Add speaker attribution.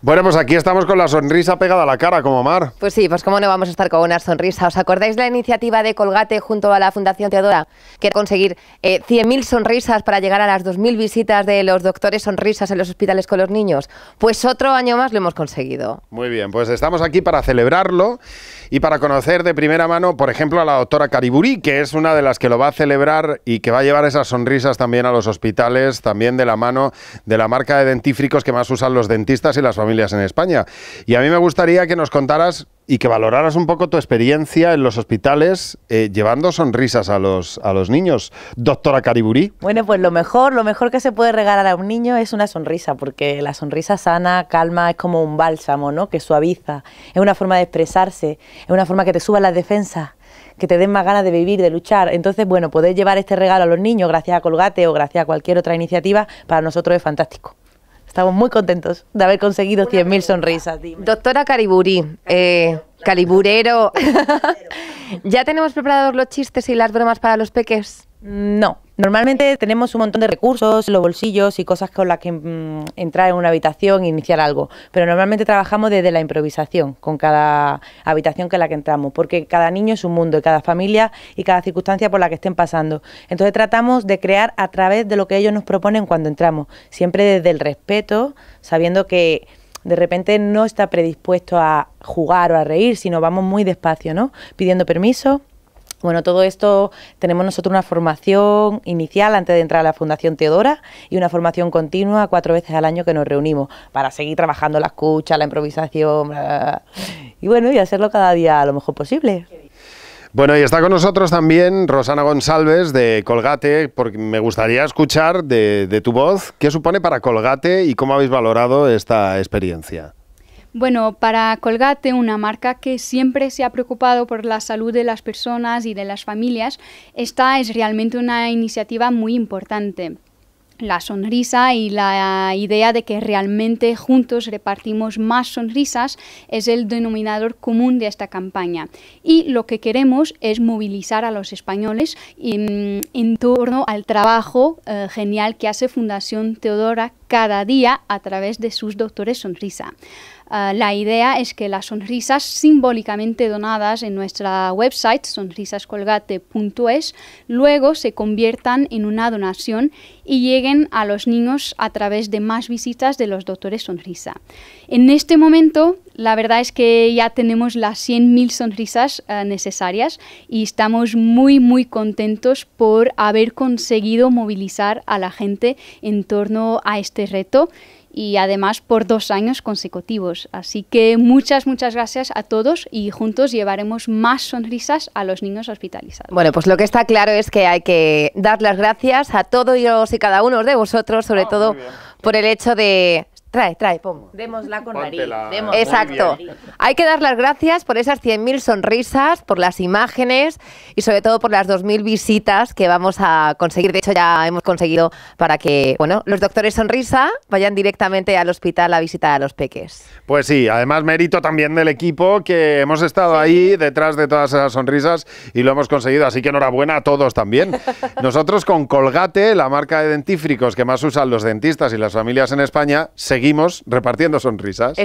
Speaker 1: Bueno, pues aquí estamos con la sonrisa pegada a la cara, como Mar.
Speaker 2: Pues sí, pues cómo no vamos a estar con una sonrisa. ¿Os acordáis la iniciativa de Colgate junto a la Fundación Teodora? Que era conseguir 100.000 eh, sonrisas para llegar a las 2.000 visitas de los doctores sonrisas en los hospitales con los niños. Pues otro año más lo hemos conseguido.
Speaker 1: Muy bien, pues estamos aquí para celebrarlo y para conocer de primera mano, por ejemplo, a la doctora Cariburi, que es una de las que lo va a celebrar y que va a llevar esas sonrisas también a los hospitales, también de la mano de la marca de dentífricos que más usan los dentistas y las familias en España. Y a mí me gustaría que nos contaras y que valoraras un poco tu experiencia en los hospitales eh, llevando sonrisas a los, a los niños. Doctora Cariburí.
Speaker 3: Bueno, pues lo mejor, lo mejor que se puede regalar a un niño es una sonrisa, porque la sonrisa sana, calma, es como un bálsamo, ¿no? Que suaviza, es una forma de expresarse, es una forma que te suba las defensas que te den más ganas de vivir, de luchar. Entonces, bueno, poder llevar este regalo a los niños gracias a Colgate o gracias a cualquier otra iniciativa, para nosotros es fantástico. Estamos muy contentos de haber
Speaker 2: conseguido 100.000 sonrisas. Doctora Cariburí, eh, caliburero, ¿ya tenemos preparados los chistes y las bromas para los peques? No. Normalmente
Speaker 3: tenemos un montón de recursos, los bolsillos y cosas con las que mm, entrar en una habitación e iniciar algo, pero normalmente trabajamos desde la improvisación con cada habitación que la que entramos, porque cada niño es un mundo y cada familia y cada circunstancia por la que estén pasando. Entonces tratamos de crear a través de lo que ellos nos proponen cuando entramos, siempre desde el respeto, sabiendo que de repente no está predispuesto a jugar o a reír, sino vamos muy despacio, ¿no? Pidiendo permiso, bueno, todo esto tenemos nosotros una formación inicial antes de entrar a la Fundación Teodora y una formación continua cuatro veces al año que nos reunimos para seguir trabajando la escucha, la improvisación y bueno, y hacerlo cada día a lo mejor posible.
Speaker 1: Bueno, y está con nosotros también Rosana González de Colgate, porque me gustaría escuchar de, de tu voz qué supone para Colgate y cómo habéis valorado esta experiencia.
Speaker 4: Bueno, para Colgate, una marca que siempre se ha preocupado por la salud de las personas y de las familias, esta es realmente una iniciativa muy importante la sonrisa y la idea de que realmente juntos repartimos más sonrisas es el denominador común de esta campaña. Y lo que queremos es movilizar a los españoles em, en, torno al trabajo eh, genial que hace Fundación Teodora, cada día a través de sus doctores sonrisa. Ah, la idea es que las sonrisas simbólicamente donadas en nuestra website sonrisascolgate.es luego se conviertan en una donación y lleguen a los niños a través de más visitas de los doctores sonrisa. En este momento, la verdad es que ya tenemos las 100.000 sonrisas ah, necesarias y estamos muy, muy contentos por haber conseguido movilizar a la gente en torno a este este reto y además por dos años consecutivos. Así que muchas, muchas gracias a todos y juntos llevaremos más sonrisas a los niños hospitalizados.
Speaker 2: Bueno, pues lo que está claro es que hay que dar las gracias a todos y cada uno de vosotros, sobre ah, todo por el hecho de Trae, trae, pomo Démosla con nariz. Exacto. Hay que dar las gracias por esas 100.000 sonrisas, por las imágenes y sobre todo por las 2.000 visitas que vamos a conseguir. De hecho, ya hemos conseguido para que, bueno, los doctores sonrisa vayan directamente al hospital a visitar a los peques.
Speaker 1: Pues sí, además mérito también del equipo que hemos estado ahí detrás de todas esas sonrisas y lo hemos conseguido. Así que enhorabuena a todos también. Nosotros con Colgate, la marca de dentífricos que más usan los dentistas y las familias en España, se seguimos repartiendo sonrisas.